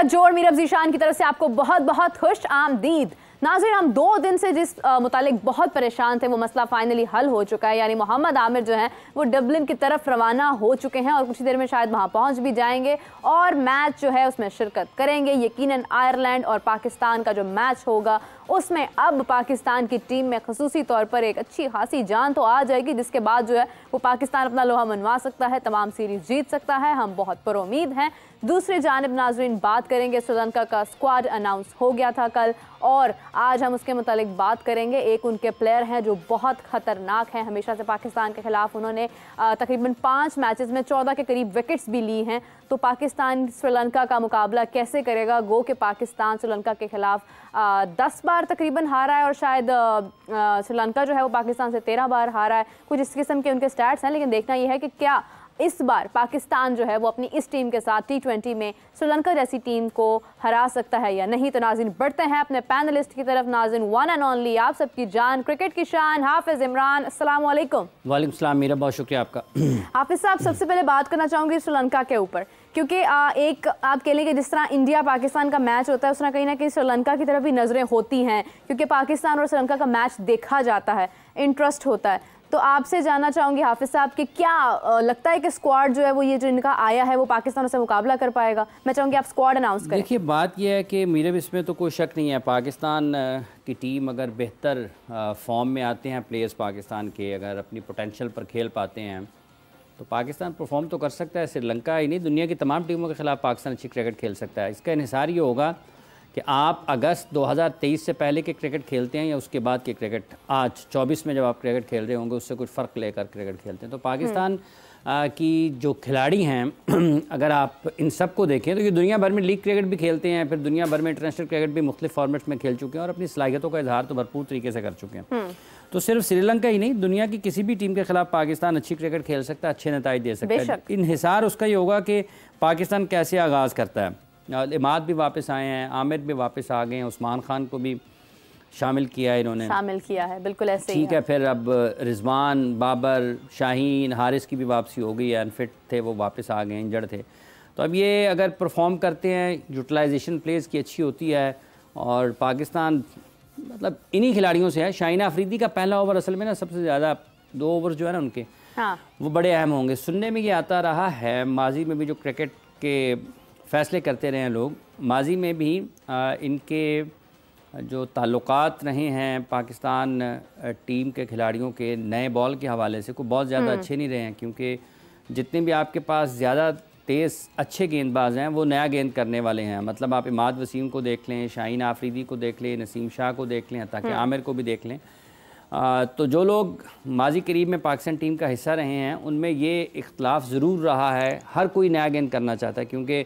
का जोड़ मीरब जीशान की तरफ से आपको बहुत बहुत खुश आमदीद नाजिर हम दो दिन से जिस मुतालिक बहुत परेशान थे वो मसला फाइनली हल हो चुका है यानी मोहम्मद आमिर जो है वो डबलिन की तरफ रवाना हो चुके हैं और कुछ देर में शायद वहाँ पहुँच भी जाएंगे और मैच जो है उसमें शिरकत करेंगे यकीन आयरलैंड और पाकिस्तान का जो मैच होगा उसमें अब पाकिस्तान की टीम में खसूसी तौर पर एक अच्छी खासी जान तो आ जाएगी जिसके बाद जो है वो पाकिस्तान अपना लोहा मनवा सकता है तमाम सीरीज जीत सकता है हम बहुत उम्मीद हैं दूसरी जानब नाजरीन बात करेंगे श्रीलंका का स्क्वाड अनाउंस हो गया था कल और आज हम उसके मतलब बात करेंगे एक उनके प्लेयर हैं जो बहुत ख़तरनाक हैं हमेशा से पाकिस्तान के ख़िलाफ़ उन्होंने तकरीबन पाँच मैचेस में चौदह के करीब विकेट्स भी ली हैं तो पाकिस्तान श्रीलंका का मुकाबला कैसे करेगा गो के पाकिस्तान श्रीलंका के खिलाफ दस बार बार तकरीबन हारा है और शायद श्रीलंका जो है वो पाकिस्तान से तेरह बार हारा है कुछ इस किस्म के उनके स्टैट्स हैं लेकिन देखना यह है कि क्या इस बार पाकिस्तान जो है वो अपनी इस टीम के साथ टी में श्रीलंका जैसी टीम को हरा सकता है या नहीं तो नाजिन बढ़ते हैं अपने पैनलिस्ट की तरफ नाजिन वन एंड ओनली आप सबकी जान क्रिकेट की शान हाफिज इमरान असलम वालेकुम वालेकुम मेरा बहुत शुक्रिया आपका हाफिज साहब सबसे पहले बात करना चाहूंगी श्रीलंका के ऊपर क्योंकि एक आप कह लें कि जिस तरह इंडिया पाकिस्तान का मैच होता है उस तरह कहीं ना कहीं श्रीलंका की तरफ भी नज़रें होती हैं क्योंकि पाकिस्तान और श्रीलंका का मैच देखा जाता है इंटरेस्ट होता है तो आपसे जानना चाहूँगी हाफिज साहब कि क्या लगता है कि स्क्वाड जो है वो ये जो इनका आया है वो पाकिस्तान से मुकाबला कर पाएगा मैं चाहूँगी आप स्क्वाड अनाउंस करें देखिए बात यह है कि मेरे इसमें तो कोई शक नहीं है पाकिस्तान की टीम अगर बेहतर फॉर्म में आते हैं प्लेयर्स पाकिस्तान के अगर अपनी पोटेंशल पर खेल पाते हैं तो पाकिस्तान परफॉर्म तो कर सकता है श्रीलंका ही नहीं दुनिया की तमाम टीमों के खिलाफ पाकिस्तान अच्छी क्रिकेट खेल सकता है इसका इहिसार ये होगा कि आप अगस्त 2023 से पहले के क्रिकेट खेलते हैं या उसके बाद के क्रिकेट आज 24 में जब आप क्रिकेट खेल रहे होंगे उससे कुछ फ़र्क लेकर क्रिकेट खेलते हैं तो पाकिस्तान हम्म। आ, की जो खिलाड़ी हैं अगर आप इन सब को देखें तो ये दुनिया भर में लीग क्रिकेट भी खेलते हैं फिर दुनिया भर में इंटरनेशनल क्रिकेट भी मुख्तु फॉर्मेट्स में खेल चुके हैं और अपनी सलाहियतों का इजहार तो भरपूर तरीके से कर चुके हैं हम्म। तो सिर्फ श्रीलंका ही नहीं दुनिया की किसी भी टीम के खिलाफ पाकिस्तान अच्छी क्रिकेट खेल सकता है अच्छे नतज दे सकता है इनहिसार उसका ये होगा कि पाकिस्तान कैसे आगाज़ करता है इमाद भी वापस आए हैं आमिर भी वापस आ गए हैं उस्मान खान को भी शामिल किया है इन्होंने शामिल किया है बिल्कुल ऐसे ठीक है।, है फिर अब रिजवान बाबर शाहीन हारिस की भी वापसी हो गई है अनफिट थे वो वापस आ गए इंजर्ड थे तो अब ये अगर परफॉर्म करते हैं यूटिलाइजेशन प्लेस की अच्छी होती है और पाकिस्तान मतलब इन्हीं खिलाड़ियों से है शाइना अफरीदी का पहला ओवर असल में ना सबसे ज़्यादा दो ओवर जो है ना उनके हाँ। वो बड़े अहम होंगे सुनने में ये आता रहा है माजी में भी जो क्रिकेट के फैसले करते रहे हैं लोग माजी में भी आ, इनके जो ताल्लुक रहे हैं पाकिस्तान टीम के खिलाड़ियों के नए बॉल के हवाले से को बहुत ज़्यादा हम्म। अच्छे नहीं रहे हैं क्योंकि जितने भी आपके पास ज़्यादा तेज़ अच्छे गेंदबाज हैं वो नया गेंद करने वाले हैं मतलब आप इमाद वसीम को देख लें शाहीन आफरीदी को देख लें नसीम शाह को देख लें ताकि हम्म। आमिर को भी देख लें आ, तो जो लोग माजी करीब में पाकिस्तान टीम का हिस्सा रहे हैं उनमें ये इख्तलाफ ज़रूर रहा है हर कोई नया गेंद करना चाहता है क्योंकि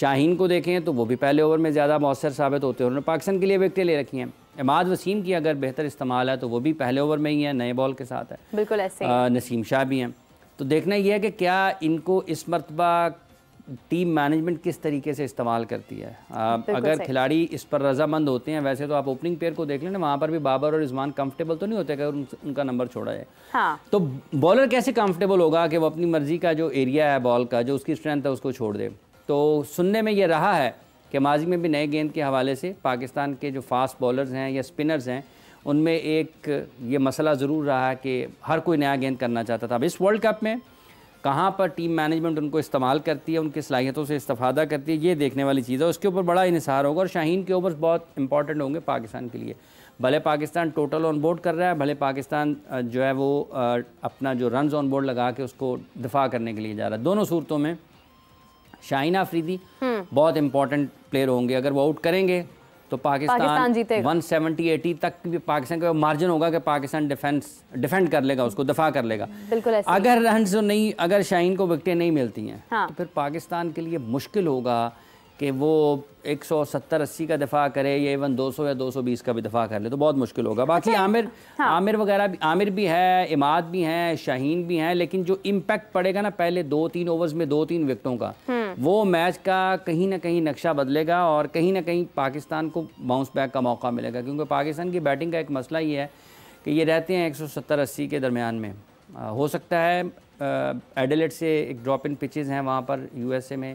शाहीन को देखें तो वो भी पहले ओवर में ज़्यादा मौसर साबित होते हैं उन्होंने पाकिस्तान के लिए विकटें ले रखी हैं इमाद वसीम की अगर बेहतर इस्तेमाल है तो वो भी पहले ओवर में ही है नए बॉल के साथ है बिल्कुल ऐसे नसीम शाह भी हैं तो देखना यह है कि क्या इनको इस मरतबा टीम मैनेजमेंट किस तरीके से इस्तेमाल करती है अगर खिलाड़ी इस पर रजामंद होते हैं वैसे तो आप ओपनिंग पेयर को देख लेना वहाँ पर भी बाबर और रिजमान कंफर्टेबल तो नहीं होते अगर उन, उनका नंबर छोड़ा है हाँ। तो बॉलर कैसे कंफर्टेबल होगा कि वो अपनी मर्जी का जो एरिया है बॉल का जो उसकी स्ट्रेंथ है उसको छोड़ दे तो सुनने में यह रहा है कि माजी में भी नए गेंद के हवाले से पाकिस्तान के जो फास्ट बॉलर हैं या स्पिनर्स हैं उनमें एक ये मसला ज़रूर रहा कि हर कोई नया गेंद करना चाहता था अब इस वर्ल्ड कप में कहाँ पर टीम मैनेजमेंट उनको इस्तेमाल करती है उनकी सलाहियतों से इस्तफादा करती है ये देखने वाली चीज़ है उसके ऊपर बड़ा इनसार होगा और शाहीन के ओवर्स बहुत इंपॉर्टेंट होंगे पाकिस्तान के लिए भले पाकिस्तान टोटल ऑन बोर्ड कर रहा है भले पाकिस्तान जो है वो अपना जो रन ऑन बोर्ड लगा के उसको दिफा करने के लिए जा रहा है दोनों सूरतों में शाहीन आफरीदी हम्म। बहुत इंपॉर्टेंट प्लेयर होंगे अगर वो आउट करेंगे तो पाकिस्तान वन सेवेंटी एटी तक भी पाकिस्तान का मार्जिन होगा कि पाकिस्तान डिफेंस डिफेंड कर लेगा उसको दफा कर लेगा बिल्कुल अगर रन नहीं अगर शाहीन को विकटें नहीं मिलती हैं हाँ। तो फिर पाकिस्तान के लिए मुश्किल होगा कि वो 170 अस्सी का दफा करे या इवन 200 या 220 का भी दफा कर ले तो बहुत मुश्किल होगा बाकी अच्छा, आमिर हाँ। आमिर वगैरह आमिर भी है इमाद भी हैं शाहीन भी हैं लेकिन जो इम्पैक्ट पड़ेगा ना पहले दो तीन ओवर्स में दो तीन विकटों का हम्म। वो मैच का कहीं ना कहीं नक्शा बदलेगा और कहीं ना कहीं पाकिस्तान को बाउंस बैक का मौका मिलेगा क्योंकि पाकिस्तान की बैटिंग का एक मसला ये है कि ये रहते हैं सत्तर अस्सी के दरमियान में आ, हो सकता है एडलेट से एक ड्रॉप इन पिचेज हैं वहाँ पर ए में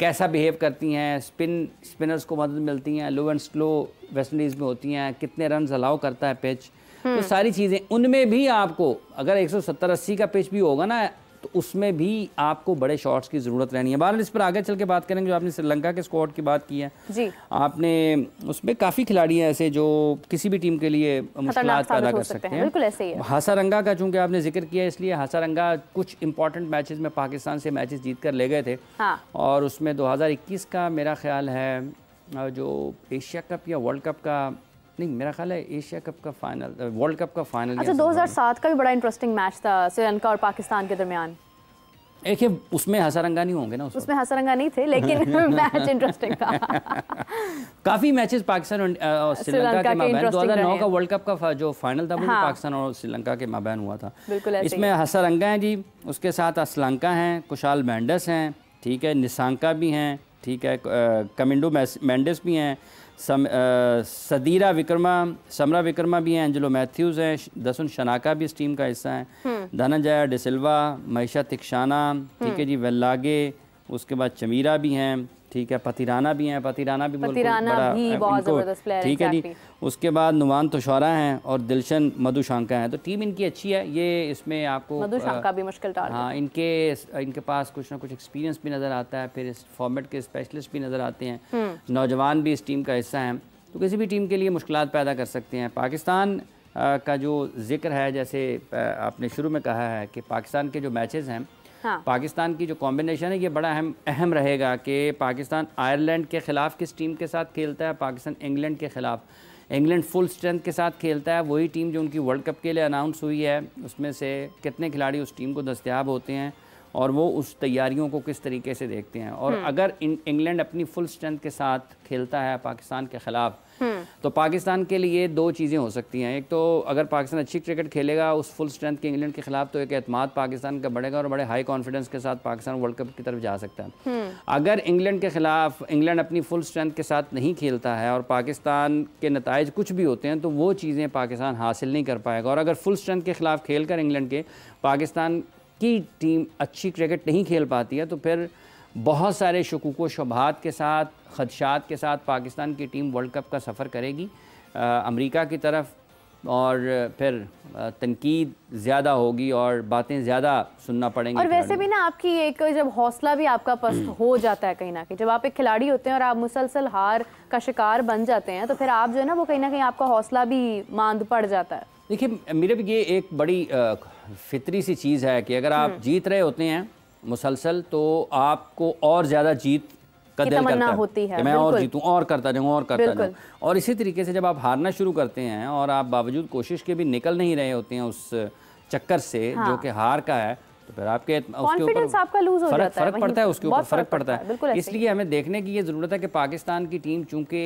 कैसा बिहेव करती हैं स्पिन स्पिनर्स को मदद मिलती हैं low and slow West Indies में होती हैं कितने रन अलाउ करता है पिच तो हम्म। सारी चीज़ें उनमें भी आपको अगर 170 सौ का पिच भी होगा ना तो उसमें भी आपको बड़े शॉट्स की ज़रूरत रहनी है बहरहाल इस पर आगे चल के बात करेंगे जो आपने श्रीलंका के स्क्वाड की बात की है जी आपने उसमें काफ़ी खिलाड़ी हैं ऐसे जो किसी भी टीम के लिए मुश्किल पैदा कर सकते हैं बिल्कुल ऐसे ही हासारंगा का चूंकि आपने जिक्र किया इसलिए हासारंगा कुछ इंपॉर्टेंट मैच में पाकिस्तान से मैचेस जीत कर ले गए थे हाँ। और उसमें दो का मेरा ख्याल है जो एशिया कप या वर्ल्ड कप का नहीं मेरा ख्याल है एशिया कप का फाइनल वर्ल्ड कप का फाइनल अच्छा 2007 का भी बड़ा इंटरेस्टिंग मैच था श्रीलंका और पाकिस्तान के दरमियान देखिए उसमें हसारंगा नहीं होंगे ना उस उसमें हसारंगा नहीं थे लेकिन मैच इंटरेस्टिंग था काफ़ी मैचेस पाकिस्तान और श्रीलंका के मैच दो हजार नौ का वर्ल्ड कप का जो फाइनल था वो हाँ। पाकिस्तान और श्रीलंका के माबैन हुआ था बिल्कुल इसमें हसारंगा है जी उसके साथ असलंका हैं कुशाल मैंडस हैं ठीक है निशांका भी हैं ठीक है कमिंडो मैंडस भी हैं सम आ, सदीरा विक्रमा समरा विक्रमा भी हैं एंजलो मैथ्यूज़ हैं दसुन शनाका भी इस टीम का हिस्सा है हम्म। धनंजया डिसल्वा महिषा तिक्षाना ठीक हम्म। है जी वेल्लागे उसके बाद चमीरा भी हैं ठीक है पतिराना भी हैं पतिराना भी पतिराना बड़ा भी बहुत ज़बरदस्त प्लेयर ठीक है जी उसके बाद नुमान तुशारा हैं और दिलशन मधु शांका हैं तो टीम इनकी अच्छी है ये इसमें आपको मधुशांका भी मुश्किल हाँ इनके इनके पास कुछ ना कुछ एक्सपीरियंस भी नज़र आता है फिर इस फॉर्मेट के स्पेशलिस्ट भी नज़र आते हैं हम्म। नौजवान भी इस टीम का हिस्सा हैं तो किसी भी टीम के लिए मुश्किल पैदा कर सकते हैं पाकिस्तान का जो जिक्र है जैसे आपने शुरू में कहा है कि पाकिस्तान के जो मैचेज हैं हाँ। पाकिस्तान की जो कॉम्बिनेशन है ये बड़ा अहम अहम रहेगा कि पाकिस्तान आयरलैंड के ख़िलाफ़ किस टीम के साथ खेलता है पाकिस्तान इंग्लैंड के ख़िलाफ़ इंग्लैंड फुल स्ट्रेंथ के साथ खेलता है वही टीम जो उनकी वर्ल्ड कप के लिए अनाउंस हुई है उसमें से कितने खिलाड़ी उस टीम को दस्तियाब होते हैं और वो उस तैयारियों को किस तरीके से देखते हैं और हम्म। अगर इंग्लैंड अपनी फुल स्ट्रेंथ के साथ खेलता है पाकिस्तान के खिलाफ हम्म। तो पाकिस्तान के लिए दो चीज़ें हो सकती हैं एक तो अगर पाकिस्तान अच्छी क्रिकेट खेलेगा उस फुल स्ट्रेंथ के इंग्लैंड के खिलाफ तो एक अतमाद पाकिस्तान का बढ़ेगा और बड़े हाई कॉन्फिडेंस के साथ पाकिस्तान वर्ल्ड कप की तरफ जा सकता है हम्म। अगर इंग्लैंड के खिलाफ इंग्लैंड अपनी फुल स्ट्रेंथ के साथ नहीं खेलता है और पाकिस्तान के नतज कुछ भी होते हैं तो वो चीज़ें पाकिस्तान हासिल नहीं कर पाएगा और अगर फुल स्ट्रेंथ के खिलाफ खेल कर इंग्लैंड के पाकिस्तान की टीम अच्छी क्रिकेट नहीं खेल पाती है तो फिर बहुत सारे शकूक व शबहत के साथ खदशात के साथ पाकिस्तान की टीम वर्ल्ड कप का सफ़र करेगी अमेरिका की तरफ और फिर तनकीद ज़्यादा होगी और बातें ज़्यादा सुनना पड़ेंगी और वैसे भी ना आपकी एक जब हौसला भी आपका पस्त हम्म। हो जाता है कहीं ना कहीं जब आप एक खिलाड़ी होते हैं और आप मुसलसल हार का शिकार बन जाते हैं तो फिर आप जो है ना वो कहीं ना कहीं आपका हौसला भी मांद पड़ जाता है देखिए मेरे भी ये एक बड़ी फितरी सी चीज़ है कि अगर आप हम्म। जीत रहे होते हैं मुसलसल तो आपको और ज़्यादा जीत का दिल करता होती है मैं और जीतूँ और करता जाऊँ और करता जाऊँ और इसी तरीके से जब आप हारना शुरू करते हैं और आप बावजूद कोशिश के भी निकल नहीं रहे होते हैं उस चक्कर से हाँ। जो कि हार का है तो फिर आपके ऊपर आपका लूज हो जाता फरक है पड़ता है उसके ऊपर फर्क पड़ता है इसलिए हमें देखने की ये ज़रूरत है कि पाकिस्तान की टीम चूंकि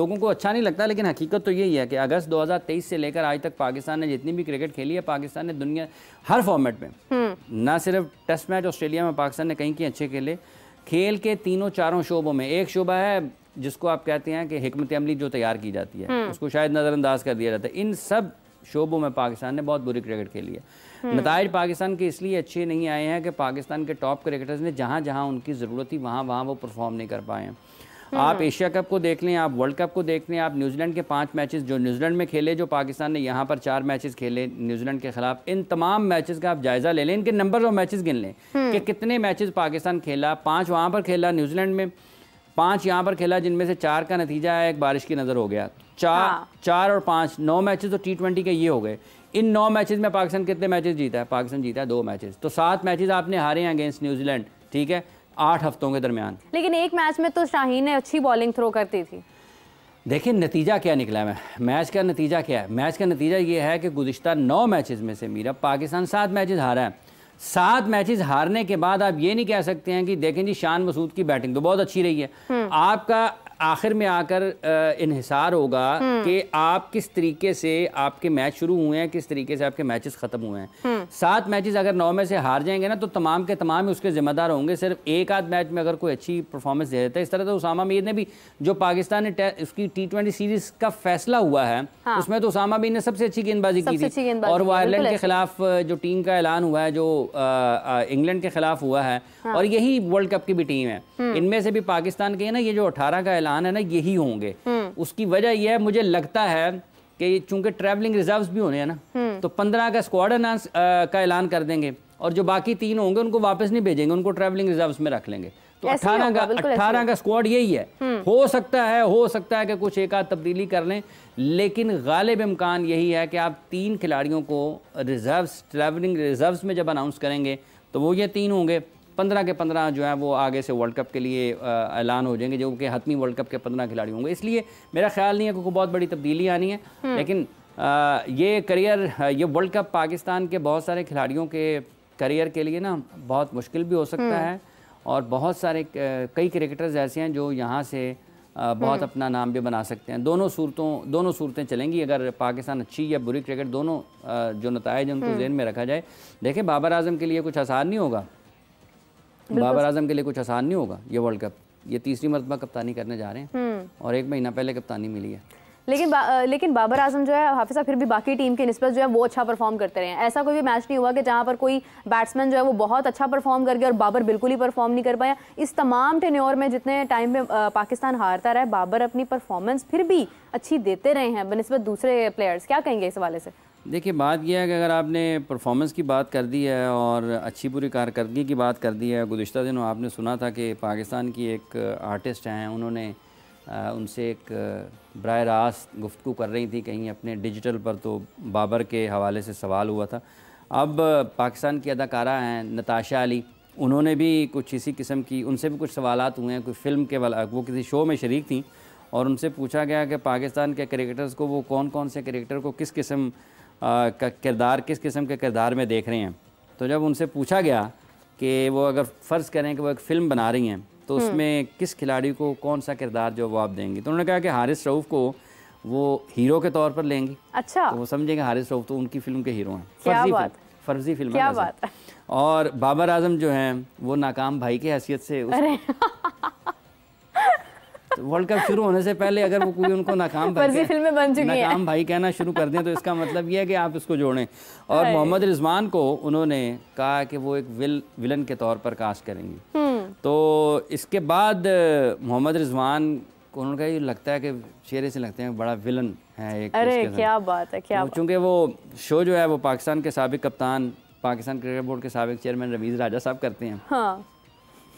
लोगों को अच्छा नहीं लगता लेकिन हकीकत तो यही है कि अगस्त 2023 से लेकर आज तक पाकिस्तान ने जितनी भी क्रिकेट खेली है पाकिस्तान ने दुनिया हर फॉर्मेट में हम्म। ना सिर्फ टेस्ट मैच ऑस्ट्रेलिया में पाकिस्तान ने कहीं कहीं अच्छे खेले खेल के तीनों चारों शोबों में एक शोबा है जिसको आप कहते हैं कि हमत अमली जो तैयार की जाती है हम्म। उसको शायद नज़रअंदाज कर दिया जाता है इन सब शोबों में पाकिस्तान ने बहुत बुरी क्रिकेट खेली है हम्म। नतज पाकिस्तान के इसलिए अच्छे नहीं आए हैं कि पाकिस्तान के टॉप क्रिकेटर्स ने जहाँ जहाँ उनकी ज़रूरत थी वहाँ वहाँ वो परफॉर्म नहीं कर पाए हैं हम्म। आप एशिया कप को देख लें आप वर्ल्ड कप को देख लें आप न्यूजीलैंड के पांच मैचेस जो न्यूजीलैंड में खेले जो पाकिस्तान ने यहाँ पर चार मैचेस खेले न्यूजीलैंड के खिलाफ इन तमाम मैचेस का आप जायजा ले लें इनके नंबर ऑफ मैचेस गिन लें हम्म। कि कितने मैचेस पाकिस्तान खेला पांच वहाँ पर खेला न्यूजीलैंड में पाँच यहाँ पर खेला जिनमें से चार का नतीजा एक बारिश की नज़र हो गया चार हाँ। चार और पाँच नौ मैचेज तो टी ट्वेंटी के ये हो गए इन नौ मैचेस में पाकिस्तान कितने मैचेस जीता है पाकिस्तान जीता है दो मैचेस तो सात मैचेस आपने हारे हैं अगेंस्ट न्यूजीलैंड ठीक है आठ हफ्तों के दरमियान लेकिन एक मैच में तो शाहीन ने अच्छी बॉलिंग थ्रो करती थी देखिए नतीजा क्या निकला मैं मैच का नतीजा क्या है मैच का नतीजा ये है कि गुजशत नौ मैचेस में से मीरा पाकिस्तान सात मैचेस हारा है सात मैचेस हारने के बाद आप ये नहीं कह सकते हैं कि देखें जी शान मसूद की बैटिंग तो बहुत अच्छी रही है हम्म। आपका आखिर में आकर इनहिसार होगा हम्म। कि आप किस तरीके से आपके मैच शुरू हुए हैं किस तरीके से आपके मैचेस ख़त्म हुए हैं हम्म। सात मैचेस अगर नौ में से हार जाएंगे ना तो तमाम के तमाम उसके जिम्मेदार होंगे सिर्फ एक आध मैच में अगर कोई अच्छी परफॉर्मेंस दे देता है इस तरह तो उसामा मीर ने भी जो पाकिस्तान ने उसकी टी ट्वेंटी सीरीज का फैसला हुआ है हाँ। उसमें तो उसामा मीर ने सबसे अच्छी गेंदबाजी की थी और वो आयरलैंड के खिलाफ जो टीम का ऐलान हुआ है जो इंग्लैंड के खिलाफ हुआ है हाँ। और यही वर्ल्ड कप की भी टीम है हम्म। इनमें से भी पाकिस्तान की है ना ये जो अठारह का ऐलान ના ને યહી હોંગે ઉસકી وجہ યે મુજે લગતા હૈ કે ચુન્કે ટ્રાવેલિંગ રિઝર્વસ ભી હોને હે ના તો 15 કા સ્ક્વોડ アナ ન્સ કા एलान કર દેંગે ઓર જો બાકી 3 હોંગે ઉનકો વાપસ નહીં ભેજેંગે ઉનકો ટ્રાવેલિંગ રિઝર્વસ મે રખ લેંગે તો 18 કા 18 કા સ્ક્વોડ યહી હે હો સકતા હે હો સકતા હે કે કુછ એકા તબદિલી કર લે લેકિન ગાલબ ઇમકાન યહી હે કે આપ 3 ખેલાડીઓ કો રિઝર્વસ ટ્રાવેલિંગ રિઝર્વસ મે જબ アナ ઉન્સ કરેંગે તો વો યે 3 હોંગે पंद्रह के पंद्रह जो है वो आगे से वर्ल्ड कप के लिए ऐलान हो जाएंगे जो कि हतमी वर्ल्ड कप के पंद्रह खिलाड़ी होंगे इसलिए मेरा ख्याल नहीं है क्योंकि बहुत बड़ी तब्दीली आनी है हम्म। लेकिन आ, ये करियर ये वर्ल्ड कप पाकिस्तान के बहुत सारे खिलाड़ियों के करियर के लिए ना बहुत मुश्किल भी हो सकता हम्म। है और बहुत सारे कई क्रिकेटर्स ऐसे हैं जो यहाँ से बहुत हम्म। अपना नाम भी बना सकते हैं दोनों सूरतों दोनों सूरतें चलेंगी अगर पाकिस्तान अच्छी या बुरी क्रिकेट दोनों जो नतज उनको जेन में रखा जाए देखें बाबर आजम के लिए कुछ आसान नहीं होगा बाबर आजम के लिए कुछ आसान नहीं होगा ये वर्ल्ड कप ये तीसरी मरतबा कप्तानी करने जा रहे हैं हम्म। और एक महीना पहले कप्तानी मिली है लेकिन बा, लेकिन बाबर आजम जो है हाफिज साहब फिर भी बाकी टीम के नस्बत जो है वो अच्छा परफॉर्म करते रहे हैं ऐसा कोई भी मैच नहीं हुआ कि जहाँ पर कोई बैट्समैन जो है वो बहुत अच्छा परफॉर्म कर गया और बाबर बिल्कुल ही परफॉर्म नहीं कर पाया इस तमाम टेन्योर में जितने टाइम में पाकिस्तान हारता रहा बाबर अपनी परफॉर्मेंस फिर भी अच्छी देते रहे हैं बनस्बत दूसरे प्लेयर्स क्या कहेंगे इस हवाले से देखिए बात यह है कि अगर आपने परफॉर्मेंस की बात कर दी है और अच्छी बुरी कारकर्दगी की बात कर दी है गुज्त दिनों आपने सुना था कि पाकिस्तान की एक आर्टिस्ट हैं उन्होंने उनसे एक बर रास्त गुफ्तु कर रही थी कहीं अपने डिजिटल पर तो बाबर के हवाले से सवाल हुआ था अब पाकिस्तान की अदाकारा हैं नताशा अली उन्होंने भी कुछ इसी किस्म की उनसे भी कुछ सवाल हुए हैं कोई फ़िल्म के वाला वो किसी शो में शरीक थी और उनसे पूछा गया कि पाकिस्तान के क्रिकेटर्स को वो कौन कौन से क्रिकेटर को किस किस्म का किरदार किस किस्म के किरदार में देख रहे हैं तो जब उनसे पूछा गया कि वो अगर फ़र्ज़ करें कि वो एक फ़िल्म बना रही हैं तो हम्म। उसमें किस खिलाड़ी को कौन सा किरदार जो वो आप देंगी तो उन्होंने कहा कि हारिस रऊफ़ को वो हीरो के तौर पर लेंगी अच्छा तो वो समझेंगे हारिस रऊफ़ तो उनकी फ़िल्म के हीरो हैं फर्जी बात फर्जी फिल्म क्या बात और बाबर आजम जो हैं वो नाकाम भाई की हैसियत से वर्ल्ड कप शुरू होने से पहले अगर वो कोई उनको नाकाम फिल्में बन चुकी नाकाम भाई कहना शुरू कर दें तो इसका मतलब ये है कि आप इसको जोड़ें और मोहम्मद रिजवान को उन्होंने कहा कि वो एक विल विलन के तौर पर कास्ट करेंगे हम्म। तो इसके बाद मोहम्मद रिजवान को उन्होंने कहा ये लगता है कि चेहरे से लगते हैं बड़ा विलन है एक अरे क्या बात है क्या तो चूँकि वो शो जो है वो पाकिस्तान के सबक कप्तान पाकिस्तान क्रिकेट बोर्ड के सबक चेयरमैन रवीज राजा साहब करते हैं हाँ।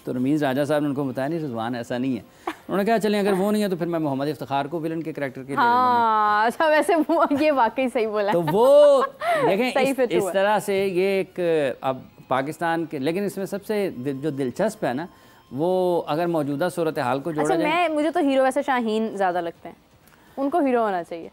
तो रमीज राजा साहब ने उनको बताया नहीं रिजवान ऐसा नहीं है उन्होंने कहा चले अगर वो नहीं है तो फिर मैं मोहम्मद इफ्तार को विलन के करेक्टर के लिए हाँ, अच्छा वैसे ये वाकई सही बोला तो वो देखें इस, तरह से ये एक अब पाकिस्तान के लेकिन इसमें सबसे जो दिलचस्प है ना वो अगर मौजूदा सूरत हाल को जोड़ा अच्छा, मैं मुझे तो हीरो वैसे शाहीन ज़्यादा लगते हैं उनको हीरो होना चाहिए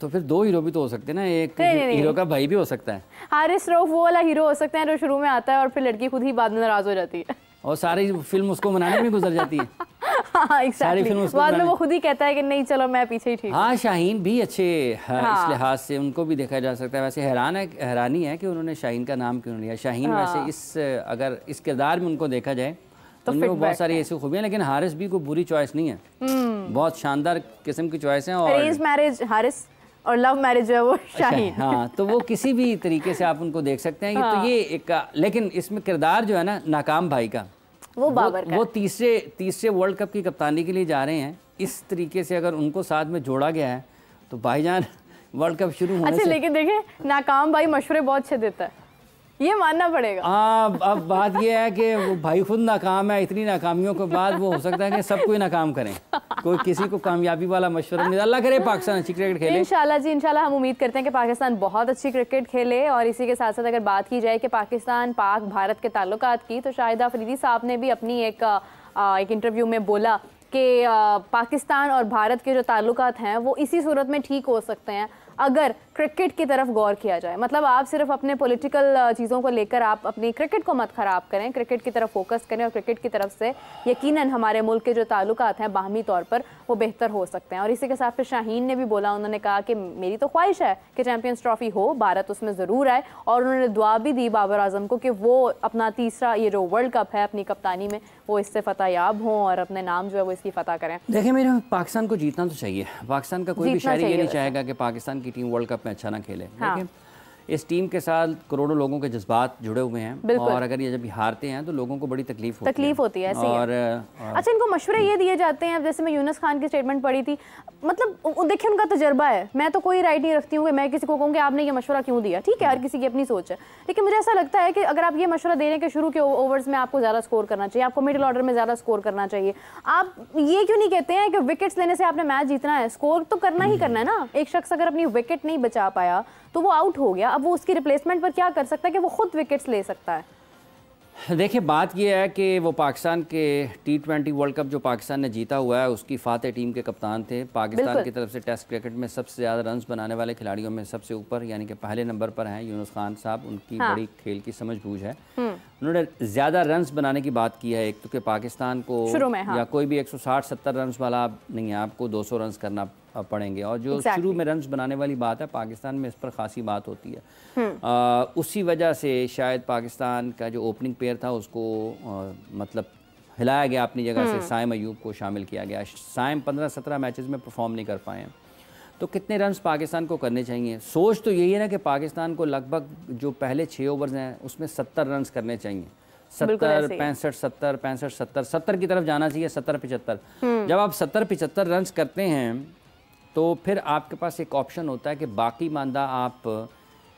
तो फिर दो हीरो भी तो हो सकते हैं ना एक नहीं, नहीं, हीरो का भाई भी हो सकता है हारिस रोफ वो वाला हीरो हो सकता है जो शुरू में आता है और फिर लड़की खुद ही बाद में नाराज़ हो जाती है और सारी फिल्म उसको मनाने में गुजर जाती है हाँ, बाद में वो खुद ही कहता है कि नहीं चलो मैं पीछे ही ठीक हाँ शाहीन भी अच्छे हाँ, इस हाँ। लिहाज से उनको भी देखा जा सकता है वैसे हैरान है हैरानी है कि उन्होंने शाहीन का नाम क्यों लिया शाहीन हाँ। वैसे इस अगर इस किरदार में उनको देखा जाए तो उनमें बहुत सारी ऐसी खूबियाँ लेकिन हारिस भी कोई बुरी चॉइस नहीं है हम्म। बहुत शानदार किस्म की चॉइस है और मैरिज हारिस और लव मैरिज है वो अच्छा, शाहीन हाँ तो वो किसी भी तरीके से आप उनको देख सकते हैं तो हाँ। तो ये एक लेकिन इसमें किरदार जो है ना नाकाम भाई का वो बाबर वो, वो तीसरे तीसरे वर्ल्ड कप की कप्तानी के लिए जा रहे हैं इस तरीके से अगर उनको साथ में जोड़ा गया है तो भाईजान वर्ल्ड कप शुरू होने अच्छा लेकिन देखिए नाकाम भाई मशवरे बहुत अच्छे देता है ये मानना पड़ेगा हाँ अब बात ये है कि वो भाई खुद नाकाम है इतनी नाकामियों के बाद वो हो सकता है कि सब कोई नाकाम करें कोई किसी को कामयाबी वाला मशवरा नहीं अल्लाह करे पाकिस्तान अच्छी क्रिकेट खेले इंशाल्लाह जी इंशाल्लाह हम उम्मीद करते हैं कि पाकिस्तान बहुत अच्छी क्रिकेट खेले और इसी के साथ साथ अगर बात की जाए कि पाकिस्तान पाक भारत के ताल्लुक की तो शाहिद अफरीदी साहब ने भी अपनी एक एक इंटरव्यू में बोला कि पाकिस्तान और भारत के जो ताल्लुक हैं वो इसी सूरत में ठीक हो सकते हैं अगर क्रिकेट की तरफ गौर किया जाए मतलब आप सिर्फ अपने पॉलिटिकल चीज़ों को लेकर आप अपनी क्रिकेट को मत ख़राब करें क्रिकेट की तरफ फोकस करें और क्रिकेट की तरफ से यकीन हमारे मुल्क के जो ताल्लुक हैं बाहमी तौर पर वो बेहतर हो सकते हैं और इसी के साथ फिर शाहीन ने भी बोला उन्होंने कहा कि मेरी तो ख्वाहिश है कि चैम्पियंस ट्रॉफी हो भारत उसमें ज़रूर आए और उन्होंने दुआ भी दी बाबर आजम को कि वो अपना तीसरा ये जो वर्ल्ड कप है अपनी कप्तानी में वो इससे फतः याब हों और अपने नाम जो है वो इसकी फतह करें देखिए मेरे पाकिस्तान को जीतना तो चाहिए पाकिस्तान का कोई भी शायरी ये नहीं चाहेगा कि पाकिस्तान की टीम वर्ल्ड कप में अच्छा ना खेले हाँ। लेकिन इस टीम के साथ करोड़ों लोगों के जज्बात जुड़े हुए हैं और अगर ये जब हारते हैं तो लोगों को बड़ी तकलीफ होती तकलीफ होती है और, और अच्छा इनको मशवरे ये दिए जाते हैं जैसे मैं यूनस खान की स्टेटमेंट पढ़ी थी मतलब देखिए उनका तजर्बा है मैं तो कोई राइट नहीं रखती हूँ कि मैं किसी को कहूँ आपने ये मशवरा क्यों दिया ठीक है हर किसी की अपनी सोच है लेकिन मुझे ऐसा लगता है कि अगर आप ये मशवरा देने के शुरू के ओवर्स में आपको ज़्यादा स्कोर करना चाहिए आपको मिडिल ऑर्डर में ज़्यादा स्कोर करना चाहिए आप ये क्यों नहीं कहते हैं कि विकेट्स लेने से आपने मैच जीतना है स्कोर तो करना ही हम्म। करना है ना एक शख्स अगर अपनी विकेट नहीं बचा पाया तो वो आउट हो गया अब वो उसकी रिप्लेसमेंट पर क्या कर सकता है कि वो खुद विकेट्स ले सकता है देखिए बात यह है कि वो पाकिस्तान के टी ट्वेंटी वर्ल्ड कप जो पाकिस्तान ने जीता हुआ है उसकी फातह टीम के कप्तान थे पाकिस्तान की तरफ से टेस्ट क्रिकेट में सबसे ज़्यादा रन बनाने वाले खिलाड़ियों में सबसे ऊपर यानी कि पहले नंबर पर हैं यूनुस खान साहब उनकी हाँ। बड़ी खेल की समझ बूझ है हम्म। उन्होंने ज़्यादा रन बनाने की बात की है एक तो कि पाकिस्तान को हाँ। या कोई भी एक सौ साठ वाला नहीं है आपको दो सौ करना पड़ेंगे और जो exactly. शुरू में रन बनाने वाली बात है पाकिस्तान में इस पर खासी बात होती है हम्म। आ, उसी वजह से शायद पाकिस्तान का जो ओपनिंग पेयर था उसको आ, मतलब हिलाया गया अपनी जगह से हम्म। सायम अयूब को शामिल किया गया सायम पंद्रह सत्रह मैच में परफॉर्म नहीं कर पाए तो कितने रन पाकिस्तान को करने चाहिए सोच तो यही है ना कि पाकिस्तान को लगभग जो पहले छः ओवर्स हैं उसमें सत्तर रन करने चाहिए सत्तर पैंसठ सत्तर पैंसठ सत्तर सत्तर की तरफ जाना चाहिए सत्तर पिचहत्तर हम्म। जब आप सत्तर पिचहत्तर रन करते हैं तो फिर आपके पास एक ऑप्शन होता है कि बाकी मानदा आप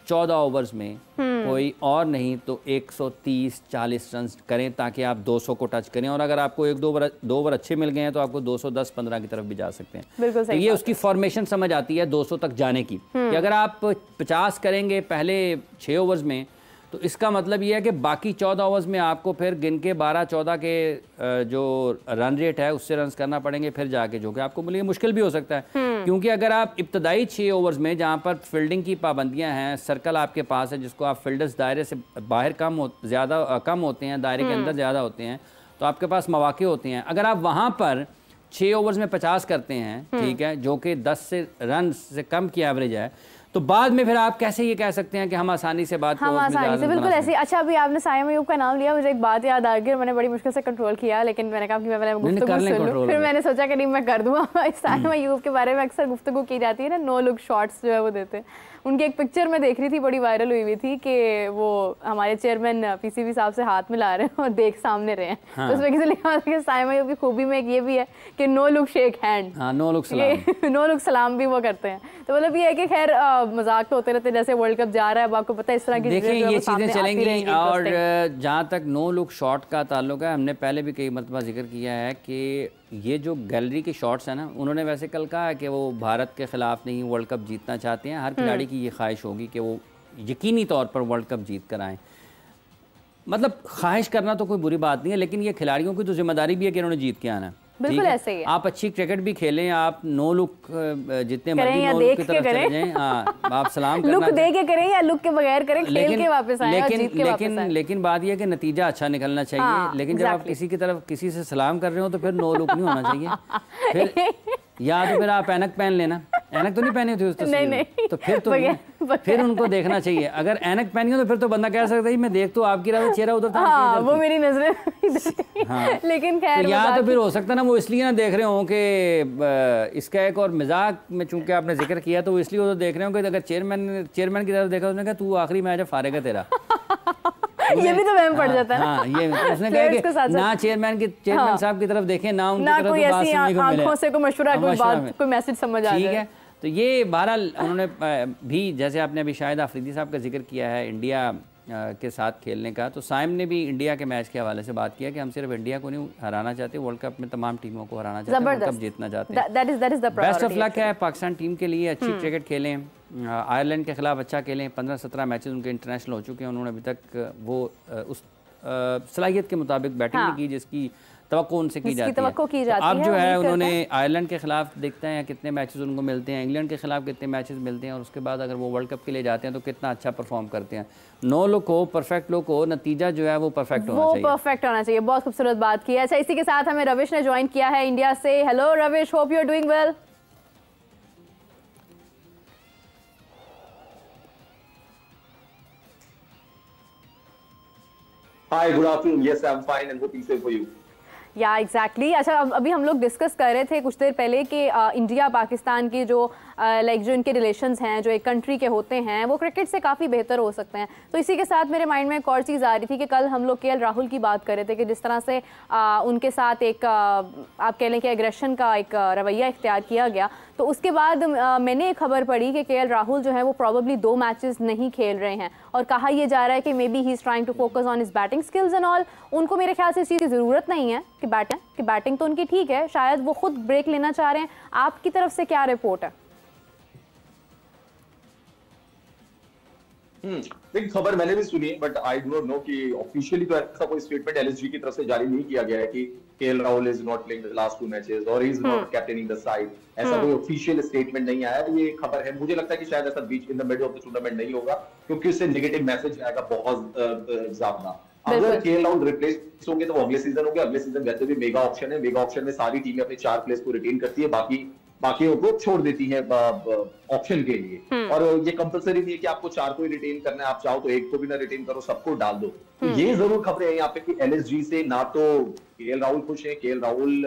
चौदह ओवर्स में हम्म। कोई और नहीं तो 130 40 रन करें ताकि आप 200 को टच करें और अगर आपको एक दो ओवर दो ओवर अच्छे मिल गए हैं तो आपको 210 15 की तरफ भी जा सकते हैं बिल्कुल सही तो ये उसकी फॉर्मेशन समझ आती है 200 तक जाने की कि हम्म। अगर आप 50 करेंगे पहले छः ओवर्स में तो इसका मतलब ये है कि बाकी चौदह ओवर्स में आपको फिर गिन के बारह चौदह के जो रन रेट है उससे रन करना पड़ेंगे फिर जाके जो कि आपको मिलेंगे मुश्किल भी हो सकता है हम्म। क्योंकि अगर आप इब्तदाई छः ओवर्स में जहाँ पर फील्डिंग की पाबंदियाँ हैं सर्कल आपके पास है जिसको आप फील्डर्स दायरे से बाहर कम हो ज़्यादा कम होते हैं दायरे के अंदर हम्म। ज़्यादा होते हैं तो आपके पास मौाक़े होते हैं अगर आप वहाँ पर छः ओवर्स में पचास करते हैं हम्म। ठीक है जो कि दस से रन से कम की एवरेज है तो बाद में फिर आप कैसे ये कह सकते हैं कि हम आसानी से बात हम आसानी से बिल्कुल ऐसे अच्छा अभी आपने सायम अयूब का नाम लिया मुझे एक बात याद आ गई मैंने बड़ी मुश्किल से कंट्रोल किया लेकिन मैंने कहा कि मैं पहले फिर मैंने सोचा कि नहीं मैं कर दूँ सायम अयूब के बारे में अक्सर गुफ्तु की जाती है ना नो लुक शॉर्ट्स जो है वो देते हैं उनकी एक पिक्चर में देख रही थी बड़ी वायरल हुई हुई थी कि वो हमारे चेयरमैन पीसीबी uh, साहब से हाथ मिला रहे हैं और देख सामने रहे हैं हाँ। तो उसमें किसी लिखा हुआ कि साइमा की खूबी में एक ये भी है कि नो लुक शेक हैंड हाँ, नो लुक सलाम नो लुक सलाम भी वो करते हैं तो मतलब ये है कि खैर uh, मजाक तो होते रहते जैसे वर्ल्ड कप जा रहा है अब आपको पता है इस तरह की ये चीज़ें चलेंगी और जहाँ तक नो लुक शॉट का ताल्लुक है हमने पहले भी कई मरतबा जिक्र किया है कि ये जो गैलरी के शॉट्स हैं ना उन्होंने वैसे कल कहा कि वो भारत के ख़िलाफ़ नहीं वर्ल्ड कप जीतना चाहते हैं हर हम्म। खिलाड़ी की ये ख्वाहिश होगी कि वो यकीनी तौर पर वर्ल्ड कप जीत कर आएँ मतलब ख्वाहिश करना तो कोई बुरी बात नहीं है लेकिन ये खिलाड़ियों की तो जिम्मेदारी भी है कि उन्होंने जीत के आना है बिल्कुल ऐसे ही आप अच्छी क्रिकेट भी खेलें आप नो लुक जितने करें या देख के करें हाँ, आप सलाम करना लुक दे के करें या लुक के बगैर करें खेल के वापस आए लेकिन जीत के लेकिन लेकिन बात यह है कि नतीजा अच्छा निकलना चाहिए हाँ, लेकिन जब आप किसी की तरफ किसी से सलाम कर रहे हो तो फिर नो लुक नहीं होना चाहिए या तो फिर आप पैनक पहन लेना ऐनक तो नहीं पहनी थी उस तस्वीर नहीं नहीं तो फिर तो फिर उनको देखना चाहिए अगर ऐनक पहनी हो तो फिर तो बंदा कह सकता है मैं देख तो आपकी रहा चेहरा उधर था हाँ, वो मेरी नजरें हाँ लेकिन तो या तो फिर हो सकता ना वो इसलिए ना देख रहे हो कि इसका एक और मजाक में चूंकि आपने जिक्र किया तो इसलिए वो देख रहे हो कि अगर चेयरमैन चेयरमैन की तरफ देखा तो उसने कहा तू आखिरी मैच है फारेगा तेरा ये भी तो वहम पड़ हाँ, जाता है हाँ, ये उसने कहा तो कि ना चेयरमैन की चेयरमैन साहब की तरफ देखें ना उनकी तरफ तो कोई ऐसी आंखों से कोई मशवरा कोई बात कोई मैसेज समझ आ ठीक है तो ये बहरहाल उन्होंने भी जैसे आपने अभी शायद अफरीदी साहब का जिक्र किया है इंडिया के साथ खेलने का तो साइम ने भी इंडिया के मैच के हवाले से बात किया कि हम सिर्फ इंडिया को नहीं हराना चाहते वर्ल्ड कप में तमाम टीमों को हराना चाहते हैं जीतना चाहते हैं बेस्ट ऑफ लक है पाकिस्तान टीम के लिए अच्छी hmm. क्रिकेट खेलें आयरलैंड के खिलाफ अच्छा खेलें पंद्रह सत्रह मैचेज उनके इंटरनेशनल हो चुके हैं उन्होंने अभी तक वो उस सलाहियत के मुताबिक बैटिंग हाँ। की जिसकी तो उनसे की जाती है की तो जाती तो अब जो है उन्होंने आयरलैंड के खिलाफ देखते हैं कितने मैचेस उनको मिलते हैं इंग्लैंड के खिलाफ कितने मैचेस मिलते हैं और उसके बाद अगर वो वर्ल्ड कप के लिए जाते हैं तो कितना अच्छा परफॉर्म करते हैं नौ लोग हो परफेक्ट लोग हो नतीजा जो है वो परफेक्ट होना चाहिए परफेक्ट होना चाहिए बहुत खूबसूरत बात की अच्छा इसी के साथ हमें रविश ने ज्वाइन किया है इंडिया से hello Ravish hope your are doing well Hi, good afternoon. Yes, I'm fine and hoping same for you. या एग्जैक्टली exactly. अच्छा अभी हम लोग डिस्कस कर रहे थे कुछ देर पहले कि इंडिया पाकिस्तान के जो लाइक जो इनके रिलेशन हैं जो एक कंट्री के होते हैं वो क्रिकेट से काफ़ी बेहतर हो सकते हैं तो इसी के साथ मेरे माइंड में एक और चीज़ आ रही थी कि कल हम लोग के राहुल की बात कर रहे थे कि जिस तरह से आ, उनके साथ एक आ, आप कह लें कि एग्रेशन का एक रवैया इख्तियार किया गया तो उसके बाद आ, मैंने एक खबर पढ़ी कि के राहुल जो है वो प्रॉबली दो मैचेस नहीं खेल रहे हैं और कहा यह जा रहा है कि maybe he is trying to focus on his batting skills and all उनको मेरे ख्याल से इस चीज़ की ज़रूरत नहीं है कि बैटिंग कि बैटिंग तो उनकी ठीक है शायद वो खुद ब्रेक लेना चाह रहे हैं आपकी तरफ से क्या रिपोर्ट है Hmm. लेकिन खबर मैंने भी सुनी है बट आई डोंट नो कि ऑफिशियली तो ऐसा कोई स्टेटमेंट एलएसजी की तरफ से जारी नहीं किया गया है कि KL Rahul is not playing the last two matches और he is not captaining the side ऐसा hmm. कोई ऑफिशियल स्टेटमेंट नहीं आया तो ये खबर है मुझे लगता है कि शायद ऐसा बीच in the mid of the tournament नहीं होगा क्योंकि उससे नेगेटिव मैसेज आएगा बहुत ज्यादा अगर केएल राहुल रिप्लेस होंगे तो अगले सीजन होंगे अगले सीजन वैसे भी मेगा ऑप्शन है मेगा ऑप्शन में सारी टीमें अपने चार प्लेयर्स को रिटेन करती है बाकी बाकी को छोड़ देती है ऑप्शन के लिए हम्म। और ये कंपलसरी नहीं है कि आपको चार को ही रिटेन करना है आप चाहो तो एक को भी ना रिटेन करो सबको डाल दो तो हम्म। ये जरूर खबरें हैं यहाँ पे कि एलएसजी से ना तो के राहुल खुश है के राहुल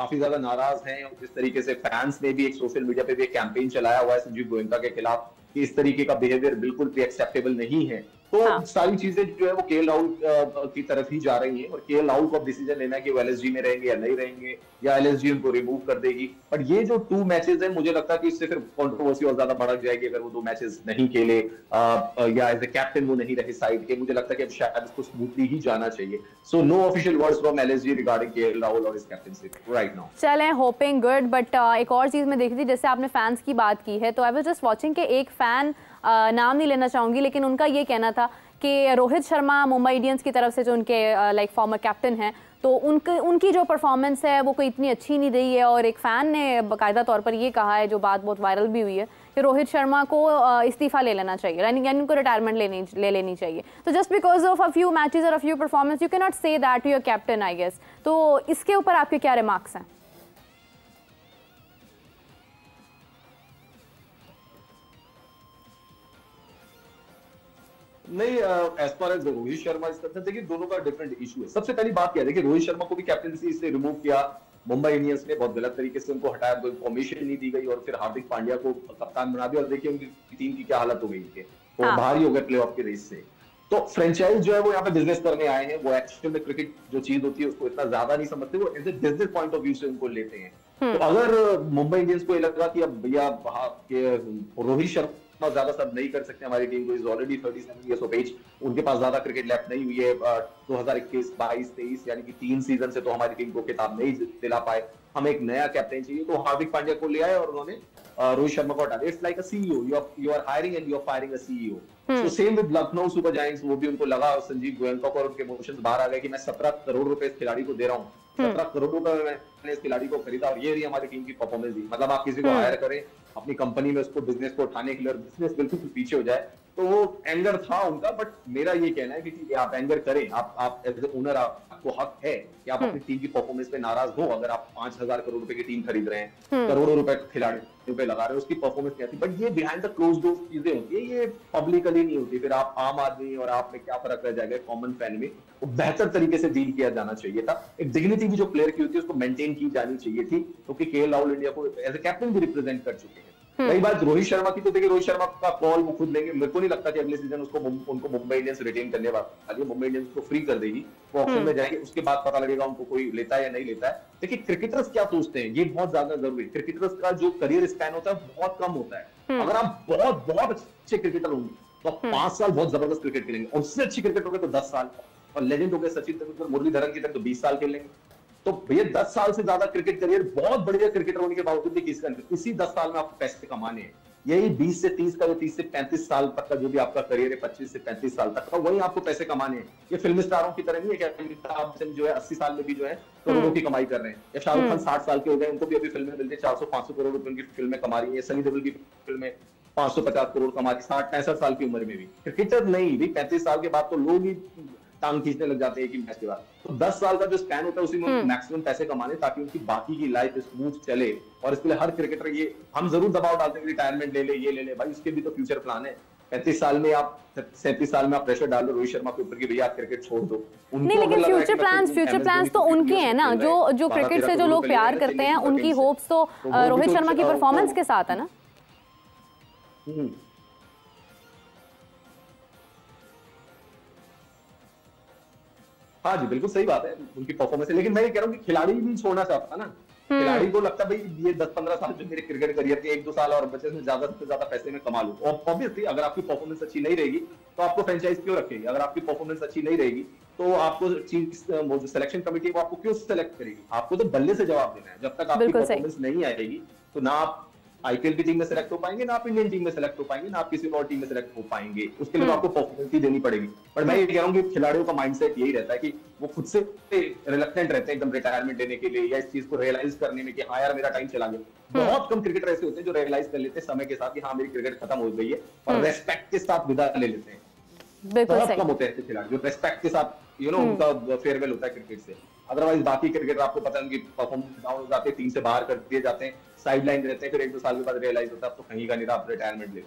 काफी ज्यादा नाराज हैं और जिस तरीके से फैंस ने भी एक सोशल मीडिया पे भी एक कैंपेन चलाया हुआ है संजीव गोयंका के खिलाफ कि इस तरीके का बिहेवियर बिल्कुल भी एक्सेप्टेबल नहीं है तो हाँ. सारी चीजें जो है वो के राहुल की तरफ ही जा रही हैं और के राहुल को अब डिसीजन लेना है कि वो एलएसजी में रहेंगे या नहीं रहेंगे या एलएसजी उनको रिमूव कर देगी बट ये जो टू मैचेस हैं मुझे लगता है कि इससे फिर कॉन्ट्रोवर्सी और ज्यादा भड़क जाएगी अगर वो दो मैचेस नहीं खेले या एज ए कैप्टन वो नहीं रहे साइड के मुझे लगता है कि अब शायद उसको स्मूथली ही जाना चाहिए so no official word from L regarding K Rahul और इस कैप्टनसी राइट नाउ चले होपिंग गुड बट एक और चीज में देखी थी जैसे आपने फैंस की बात की है तो आई वॉज जस्ट वॉचिंग के एक फैन fan... नाम नहीं लेना चाहूँगी लेकिन उनका ये कहना था कि रोहित शर्मा मुंबई इंडियंस की तरफ से जो उनके लाइक फॉर्मर कैप्टन हैं तो उनके उनकी जो परफॉर्मेंस है वो कोई इतनी अच्छी नहीं रही है और एक फ़ैन ने बाकायदा तौर पर ये कहा है जो बात बहुत वायरल भी हुई है कि रोहित शर्मा को इस्तीफ़ा ले लेना चाहिए यानी यानी उनको रिटायरमेंट लेनी ले लेनी चाहिए तो just because of a few matches और a few performance you can not say that you your captain I guess तो इसके ऊपर आपके क्या रिमार्क्स हैं नहीं as far as Rohit Sharma इस तरह देखिए दोनों का डिफरेंट इशू है सबसे पहली बात क्या देखिए रोहित शर्मा को भी कैप्टनसी से रिमूव किया मुंबई इंडियंस ने बहुत गलत तरीके से उनको हटाया कोई फॉर्मेशन नहीं दी गई और फिर हार्दिक पांड्या को कप्तान बना दिया और देखिए उनकी टीम की क्या हालत हो गई थी वो हाँ। बाहर ही हो गए प्ले ऑफ के रेस से तो फ्रेंचाइज जो है वो यहाँ पे बिजनेस करने आए हैं वो एक्चुअल में क्रिकेट जो चीज होती है उसको इतना ज्यादा नहीं समझते वो as a business point of view से उनको लेते हैं हम्म। तो अगर मुंबई इंडियंस को ये रहा कि अब भैया रोहित शर्मा इतना ज्यादा सब नहीं कर सकते हमारी टीम को is already thirty seven years of age उनके पास ज्यादा क्रिकेट लैप नहीं हुई है दो हजार इक्कीस बाईस तेईस यानी कि तीन सीजन से तो हमारी टीम को किताब नहीं दिला पाए हमें एक नया कैप्टन चाहिए तो हार्दिक पांड्या को ले आए और उन्होंने रोहित शर्मा को हटा दिया it's like a CEO you are you are hiring and you are firing a CEO तो same with Lucknow super giants वो भी उनको लगा और संजीव गोयंका और उनके इमोशंस बाहर आ गए कि मैं सत्रह करोड़ रुपए इस खिलाड़ी को दे रहा हूँ हम्म। सत्रह करोड़ रुपए मैंने इस खिलाड़ी को खरीदा और ये रही हमारी टीम की परफॉर्मेंस दी मतलब आप किसी को हायर हम्म। करें अपनी कंपनी में उसको बिजनेस को उठाने के लिए बिजनेस बिल्कुल पीछे हो जाए तो वो एंगर था उनका बट मेरा ये कहना है कि आप एंगर करें आप आप एज ए ओनर आप आपको हक है कि आप हम्म। अपनी टीम की परफॉर्मेंस पे नाराज हो अगर आप पांच हजार करोड़ रुपए की टीम खरीद रहे हैं हम्म। करोड़ों रुपए खिलाड़ियों पे लगा रहे हैं उसकी परफॉर्मेंस क्या थी बट ये बिहाइंड द क्लोज डोर चीजें होती है ये पब्लिकली नहीं होती फिर आप आम आदमी और आप में क्या फर्क रह जाएगा कॉमन फैन में वो तो बेहतर तरीके से डील किया जाना चाहिए था एक डिग्निटी भी जो प्लेयर की होती है उसको मेंटेन की जानी चाहिए थी क्योंकि के राहुल इंडिया को एज ए कैप्टन भी रिप्रेजेंट कर चुके हैं हम्म। रही बात रोहित शर्मा की तो देखिए रोहित शर्मा का कॉल वो खुद लेंगे मेरे को नहीं लगता कि अगले सीजन उसको उनको मुंबई इंडियंस रिटेन करने वाली मुंबई इंडियंस को फ्री कर देगी वो ऑप्शन हम्म। में जाएंगे उसके बाद पता लगेगा उनको कोई लेता है या नहीं लेता है देखिए क्रिकेटर्स क्या सोचते हैं ये बहुत ज्यादा जरूरी है क्रिकेटर्स का जो करियर स्पैन होता है बहुत कम होता है हम्म। अगर आप बहुत बहुत अच्छे क्रिकेटर होंगे तो आप पांच साल बहुत जबरदस्त क्रिकेट खेलेंगे उससे अच्छी क्रिकेट गए तो दस साल और लेजेंड हो गए सचिन तेंदुलकर मुरलीधरन की तक तो बीस साल खेलेंगे तो भैया दस साल से ज्यादा क्रिकेट करियर बहुत बढ़िया क्रिकेटर होने के बावजूद भी किस इसी दस साल में आपको पैसे तो कमाने हैं यही बीस से तीस का जो से पैंतीस साल तक का जो भी आपका करियर है पच्चीस से पैंतीस साल तक का वही आपको पैसे कमाने हैं ये फिल्म स्टारों की तरह नहीं है कि अमिताभ बच्चन जो है अस्सी साल में भी जो है करोड़ों हम्म। की कमाई कर रहे हैं या शाहरुख खान हम्म। साठ साल के हो गए उनको भी अभी फिल्में मिलती है चार सौ पांच सौ करोड़ रुपए की फिल्में कमा रही है सनी देवल की फिल्में पांच सौ पचास करोड़ कमा रही साठ पैंसठ साल की उम्र में भी क्रिकेटर नहीं भी पैंतीस साल के बाद तो लोग ही टांग खींचने लग जाते हैं एक मैच के बाद तो दस साल का जो स्पैन होता है उसी में मैक्सिमम हम्म। पैसे कमाने ताकि उनकी बाकी की लाइफ स्मूथ चले और इसके लिए हर क्रिकेटर ये हम जरूर दबाव डालते हैं रिटायरमेंट ले ले ये ले ले भाई उसके भी तो फ्यूचर प्लान है पैंतीस साल में आप सैंतीस साल में आप प्रेशर डाल दो रोहित शर्मा के ऊपर की भैया आप क्रिकेट छोड़ दो नहीं लेकिन फ्यूचर प्लान फ्यूचर प्लान तो उनके हैं ना जो जो क्रिकेट से जो तो लोग प्यार करते हैं उनकी होप्स तो, तो रोहित तो शर्मा की परफॉर्मेंस हाँ। के साथ है ना हम्म। हाँ जी बिल्कुल सही बात है उनकी परफॉर्मेंस लेकिन मैं ये कह रहा हूँ कि खिलाड़ी भी छोड़ना चाहता ना हम्म। खिलाड़ी को लगता भाई ये दस पंद्रह साल जो मेरे क्रिकेट करियर के एक दो साल और बचे में ज्यादा से ज्यादा पैसे में कमा लू ऑब्वियसली अगर आपकी परफॉर्मेंस अच्छी नहीं रहेगी तो आपको फ्रेंचाइज क्यों रखेगी अगर आपकी परफॉर्मेंस अच्छी नहीं रहेगी तो आपको वो जो सिलेक्शन कमेटी है वो आपको क्यों सिलेक्ट करेगी आपको तो बल्ले से जवाब देना है जब तक आपकी परफॉर्मेंस नहीं आएगी तो ना आप आईपीएल की टीम में सेलेक्ट हो पाएंगे ना आप इंडियन टीम में सेलेक्ट हो पाएंगे ना आप किसी और टीम में सेलेक्ट हो पाएंगे उसके लिए तो हम्म। आपको परफॉर्मेंस ही देनी पड़ेगी बट मैं ये कह रहा हूँ कि खिलाड़ियों का माइंडसेट यही रहता है कि वो खुद से रिलेक्टेंट रहते हैं एकदम रिटायरमेंट देने के लिए या इस चीज को रियलाइज करने में कि हाँ यार मेरा टाइम चला गया हम्म। बहुत कम क्रिकेटर ऐसे होते हैं जो रियलाइज कर लेते हैं समय के साथ कि हाँ मेरी क्रिकेट खत्म हो गई है और रेस्पेक्ट हम्म। के साथ विदा ले लेते हैं बहुत कम होते हैं ऐसे खिलाड़ी जो रेस्पेक्ट के साथ यू नो उनका फेयरवेल होता है क्रिकेट से अदरवाइज बाकी क्रिकेटर आपको पता है उनकी परफॉर्मेंस डाउन हो जाते हैं टीम से बाहर कर दिए जाते हैं साइड लाइन रहते हैं फिर एक दो साल के बाद रियलाइज होता है तो कहीं का नहीं था आप रिटायरमेंट ले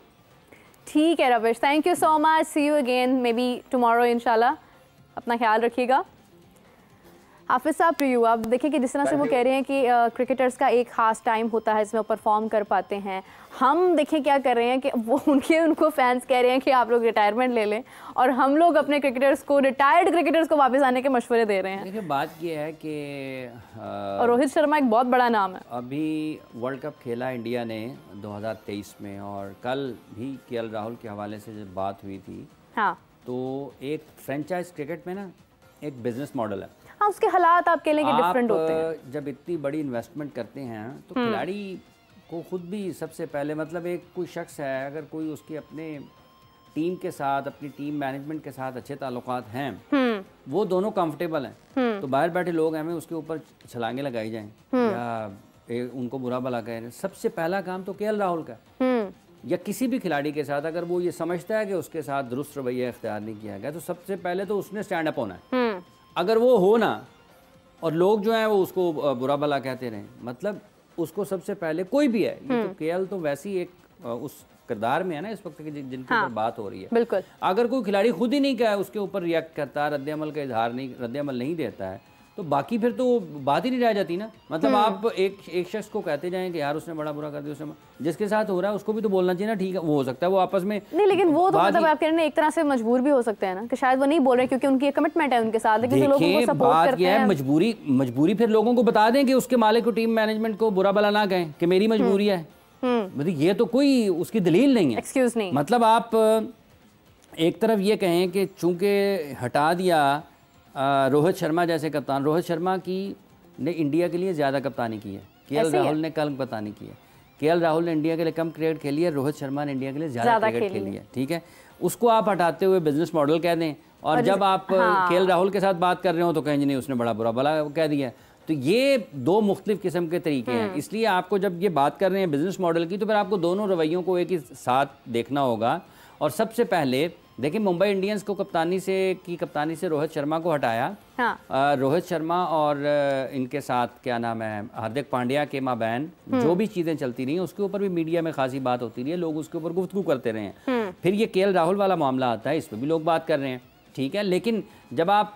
ठीक है Ravish thank you so much see you again maybe tomorrow इनशाला अपना ख्याल रखिएगा हाफिज साहब टू यू आप देखिए कि जिस तरह से वो कह रहे हैं कि आ, क्रिकेटर्स का एक खास टाइम होता है इसमें परफॉर्म कर पाते हैं हम देखें क्या कर रहे हैं कि वो उनके उनको फैंस कह रहे हैं कि आप लोग रिटायरमेंट ले लें और हम लोग अपने क्रिकेटर्स को रिटायर्ड क्रिकेटर्स को वापस आने के मशवरे दे रहे हैं देखिए बात ये है कि आ, और रोहित शर्मा एक बहुत बड़ा नाम है अभी वर्ल्ड कप खेला इंडिया ने दो में और कल भी के राहुल के हवाले से जब बात हुई थी हाँ तो एक फ्रेंचाइज क्रिकेट में ना एक बिजनेस मॉडल है हाँ उसके हालात आप कह डिफरेंट होते हैं जब इतनी बड़ी इन्वेस्टमेंट करते हैं तो हम्म। खिलाड़ी को खुद भी सबसे पहले मतलब एक कोई शख्स है अगर कोई उसके अपने टीम के साथ अपनी टीम मैनेजमेंट के साथ अच्छे ताल्लुक हैं हम्म। वो दोनों कंफर्टेबल हैं हम्म। तो बाहर बैठे लोग हमें उसके ऊपर छलांगे लगाई जाएं या ए, उनको बुरा भला कहें सबसे पहला काम तो के राहुल का या किसी भी खिलाड़ी के साथ अगर वो ये समझता है कि उसके साथ दुरुस्त रवैया इख्तियार नहीं किया गया तो सबसे पहले तो उसने स्टैंड अप होना है अगर वो हो ना और लोग जो है वो उसको बुरा भला कहते रहे मतलब उसको सबसे पहले कोई भी है ये तो हम्म। केएल तो वैसी एक उस किरदार में है ना इस वक्त की जिनके हाँ, बात हो रही है बिल्कुल अगर कोई खिलाड़ी खुद ही नहीं कहा उसके ऊपर रिएक्ट करता रद्द अमल का इजहार नहीं रद्द अमल नहीं देता है तो बाकी फिर तो बात ही नहीं रह जाती ना मतलब हम्म। आप एक एक शख्स को कहते जाएं कि यार उसने बड़ा बुरा कर दिया उसने जिसके साथ हो रहा है उसको भी तो बोलना चाहिए ना ठीक है वो हो सकता है वो आपस में नहीं लेकिन वो तो मतलब आप कह रहे हैं एक तरह से मजबूर भी हो सकते हैं ना कि शायद वो नहीं बोल रहे क्योंकि उनकी एक कमिटमेंट है उनके साथ लेकिन जो लोगों को सपोर्ट करते हैं मजबूरी मजबूरी फिर लोगों को बता दें कि उसके मालिक को टीम मैनेजमेंट को बुरा भला ना कहें कि मेरी मजबूरी हम्म। है हम्म। मतलब ये तो कोई उसकी दलील नहीं है एक्सक्यूज नहीं मतलब आप एक तरफ ये कहें कि चूंकि हटा दिया रोहित शर्मा जैसे कप्तान रोहित शर्मा की ने इंडिया के लिए ज़्यादा कप्तानी की है के राहुल ने कल कप्तानी की है के राहुल ने इंडिया के लिए कम क्रिकेट खेली है रोहित शर्मा ने इंडिया के लिए ज़्यादा क्रिकेट खेली है ठीक है उसको आप हटाते हुए बिजनेस मॉडल कह दें और, जब आप हाँ। के राहुल के साथ बात कर रहे हो तो कहें नहीं उसने बड़ा बुरा भला कह दिया तो ये दो मुख्तलिफ किस्म के तरीके हैं हम्म। इसलिए आपको जब ये बात कर रहे हैं बिजनेस मॉडल की तो फिर आपको दोनों रवैयों को एक ही साथ देखना होगा और सबसे पहले देखिए मुंबई इंडियंस को कप्तानी से की कप्तानी से रोहित शर्मा को हटाया हाँ। रोहित शर्मा और इनके साथ क्या नाम है हार्दिक पांड्या के माँ बहन हम्म। जो भी चीज़ें चलती रही उसके ऊपर भी मीडिया में खासी बात होती रही है लोग उसके ऊपर गुफ्तु करते रहे हैं हम्म। फिर ये के राहुल वाला मामला आता है इस पर भी लोग बात कर रहे हैं ठीक है लेकिन जब आप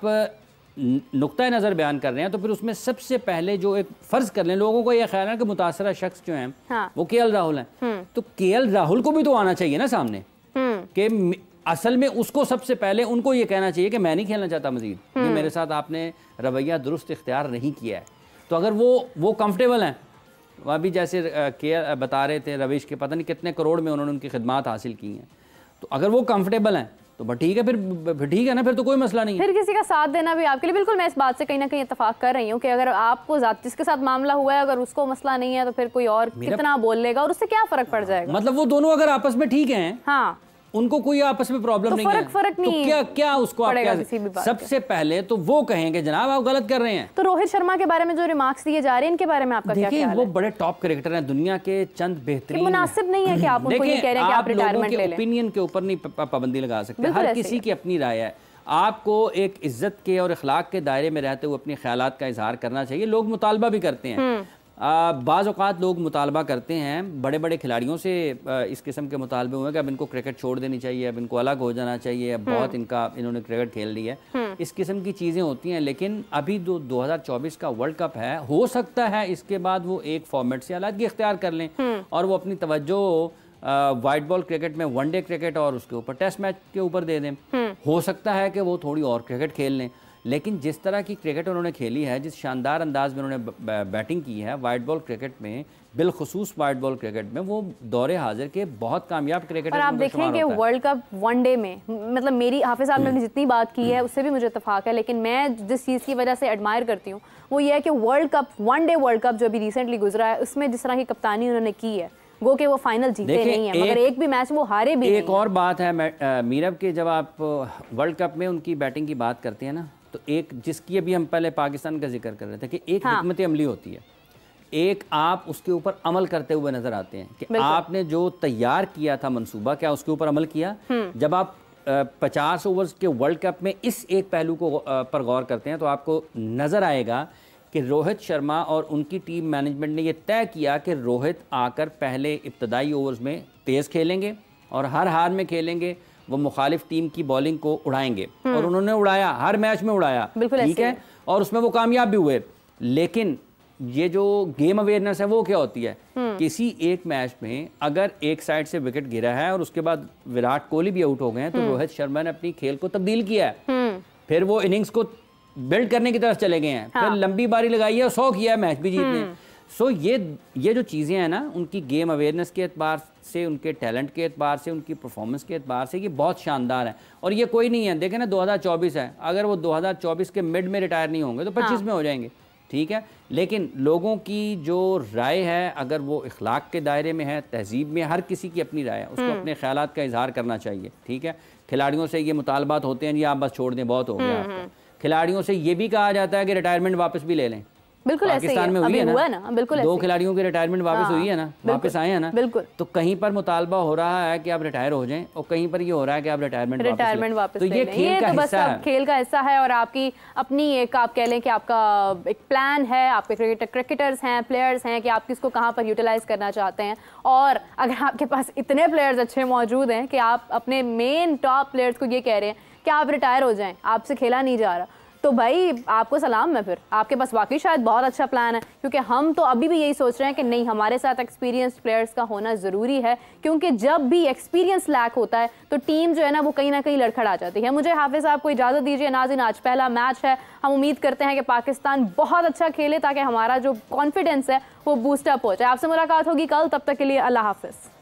नुक़ नज़र बयान कर रहे हैं तो फिर उसमें सबसे पहले जो एक फ़र्ज़ कर लें लोगों को यह ख्याल है कि मुतासरा शख्स जो है हाँ। वो के राहुल हैं हम्म। तो के राहुल को भी तो आना चाहिए ना सामने कि असल में उसको सबसे पहले उनको ये कहना चाहिए कि मैं नहीं खेलना चाहता मजीद ये हम्म। मेरे साथ आपने रवैया दुरुस्त इख्तियार नहीं किया है तो अगर वो वो कंफर्टेबल हैं अभी जैसे के बता रहे थे रवीश के पता नहीं कितने करोड़ में उन्होंने उनकी खिदमत हासिल की हैं तो अगर वो कंफर्टेबल हैं तो ठीक है फिर ठीक है ना फिर तो कोई मसला नहीं फिर किसी का साथ देना भी आपके लिए बिल्कुल मैं इस बात से कहीं ना कहीं इतफाक कर रही हूँ कि अगर आपको जिसके साथ मामला हुआ है अगर उसको मसला नहीं है तो फिर कोई और कितना बोल लेगा और उससे क्या फर्क पड़ जाएगा मतलब वो दोनों अगर आपस में ठीक है हाँ उनको कोई आपस में प्रॉब्लम तो नहीं फरक, है फरक तो नहीं तो क्या क्या उसको आप क्या सबसे पहले तो वो कहेंगे जनाब आप गलत कर रहे हैं तो रोहित शर्मा के बारे में जो रिमार्क्स दिए जा रहे हैं इनके बारे में आपका क्या ख्याल है वो बड़े टॉप क्रिकेटर हैं दुनिया के चंद बेहतरीन मुनासिब नहीं है कि आप उनको ये कह रहे हैं कि आप रिटायरमेंट ले लें ओपिनियन के ऊपर नहीं पाबंदी लगा सकते हर किसी की अपनी राय है आपको एक इज्जत के और अखलाक के दायरे में रहते हुए अपने ख्याल का इजहार करना चाहिए लोग मुतालबा भी करते हैं हम्म। बाज़ात लोग मुतालबा करते हैं बड़े बड़े खिलाड़ियों से इस किस्म के मुतालबे हुए कि अब इनको क्रिकेट छोड़ देनी चाहिए अब इनको अलग हो जाना चाहिए अब बहुत हम्म। इनका इन्होंने क्रिकेट खेल लिया है हम्म। इस किस्म की चीज़ें होती हैं लेकिन अभी जो दो हज़ार चौबीस का वर्ल्ड कप है हो सकता है इसके बाद वो एक फॉर्मेट से अलग इख्तियार कर लें हम्म। और वो अपनी तवज्जो वाइट बॉल क्रिकेट में वनडे क्रिकेट और उसके ऊपर टेस्ट मैच के ऊपर दे दें हो सकता है कि वो थोड़ी और क्रिकेट खेल लें लेकिन जिस तरह की क्रिकेट उन्होंने खेली है जिस शानदार अंदाज में उन्होंने बैटिंग की है वाइट बॉल क्रिकेट में बिलखसूस वाइट बॉल क्रिकेट में वो दौरे हाजिर के बहुत कामयाब क्रिकेट आप देखें कि वर्ल्ड कप वन डे में मतलब मेरी हाफिज साहब ने हम्म। जितनी बात की है हम्म। उससे भी मुझे इतफाक है लेकिन मैं जिस चीज़ की वजह से एडमायर करती हूँ वो ये है कि world cup one day world cup जो अभी रिसेंटली गुजरा है उसमें जिस तरह की कप्तानी उन्होंने की है गो के वो फाइनल जीते नहीं है मगर एक भी मैच वो हारे भी एक और बात है मीरब के जब आप वर्ल्ड कप में उनकी बैटिंग की बात करते हैं ना तो एक जिसकी अभी हम पहले पाकिस्तान का जिक्र कर रहे थे कि एक हाँ। अमली होती है एक आप उसके ऊपर अमल करते हुए नजर आते हैं कि आपने जो तैयार किया था मंसूबा क्या उसके ऊपर अमल किया हम्म। जब आप पचास ओवर्स के वर्ल्ड कप में इस एक पहलू को पर गौर करते हैं तो आपको नज़र आएगा कि रोहित शर्मा और उनकी टीम मैनेजमेंट ने यह तय किया कि रोहित आकर पहले इब्तदाई ओवर्स में तेज़ खेलेंगे और हर हार में खेलेंगे वो मुखालिफ टीम की बॉलिंग को उड़ाएंगे हम्म। और उन्होंने उड़ाया हर मैच में उड़ाया ठीक है और उसमें वो कामयाब भी हुए लेकिन ये जो गेम अवेयरनेस है वो क्या होती है हम्म। किसी एक मैच में अगर एक साइड से विकेट गिरा है और उसके बाद विराट कोहली भी आउट हो गए हैं तो हम्म। रोहित शर्मा ने अपनी खेल को तब्दील किया है फिर वो इनिंग्स को बिल्ड करने की तरफ चले गए हैं हाँ। फिर लंबी बारी लगाई है सौ किया है मैच भी जीतने सो so, ये ये जो चीज़ें हैं ना उनकी गेम अवेयरनेस के अतबार से उनके टैलेंट के अतबार से उनकी परफॉर्मेंस के अतबार से ये बहुत शानदार है और ये कोई नहीं है देखें ना 2024 है अगर वो 2024 के मिड में रिटायर नहीं होंगे तो हाँ। पच्चीस हाँ। में हो जाएंगे ठीक है लेकिन लोगों की जो राय है अगर वो इखलाक के दायरे में है तहजीब में हर किसी की अपनी राय है उसको हम्म। अपने ख्याल का इजहार करना चाहिए ठीक है खिलाड़ियों से ये मुतालबात होते हैं जी आप बस छोड़ दें बहुत हो गया हम्म, हम्म। खिलाड़ियों से ये भी कहा जाता है कि रिटायरमेंट वापस भी ले लें बिल्कुल पाकिस्तान में हुई है ना, हुआ ना बिल्कुल दो खिलाड़ियों की रिटायरमेंट वापस हुई है ना हाँ, वापस आए हैं ना बिल्कुल तो कहीं पर मुतालबा हो रहा है कि आप रिटायर हो जाएं और कहीं पर ये हो रहा है कि आप रिटायरमेंट रिटायरमेंट वापस तो ये खेल का तो हिस्सा है खेल का हिस्सा है और आपकी अपनी एक आप कह लें कि आपका एक प्लान है आपके क्रिकेटर्स हैं प्लेयर्स हैं कि आप किसको कहाँ पर यूटिलाइज करना चाहते हैं और अगर आपके पास इतने प्लेयर्स अच्छे मौजूद हैं कि आप अपने मेन टॉप प्लेयर्स को ये कह रहे हैं कि आप रिटायर हो जाएं आपसे खेला नहीं जा रहा तो भाई आपको सलाम है फिर आपके पास वाकई शायद बहुत अच्छा प्लान है क्योंकि हम तो अभी भी यही सोच रहे हैं कि नहीं हमारे साथ एक्सपीरियंस प्लेयर्स का होना ज़रूरी है क्योंकि जब भी एक्सपीरियंस लैक होता है तो टीम जो है ना वो कहीं ना कहीं लड़खड़ा जाती है मुझे हाफिज साहब को इजाज़त दीजिए नाजिन आज पहला मैच है हम उम्मीद करते हैं कि पाकिस्तान बहुत अच्छा खेले ताकि हमारा जो कॉन्फिडेंस है वो बूस्टअप हो जाए आपसे मुलाकात होगी कल तब तक के लिए अल्लाह हाफिज़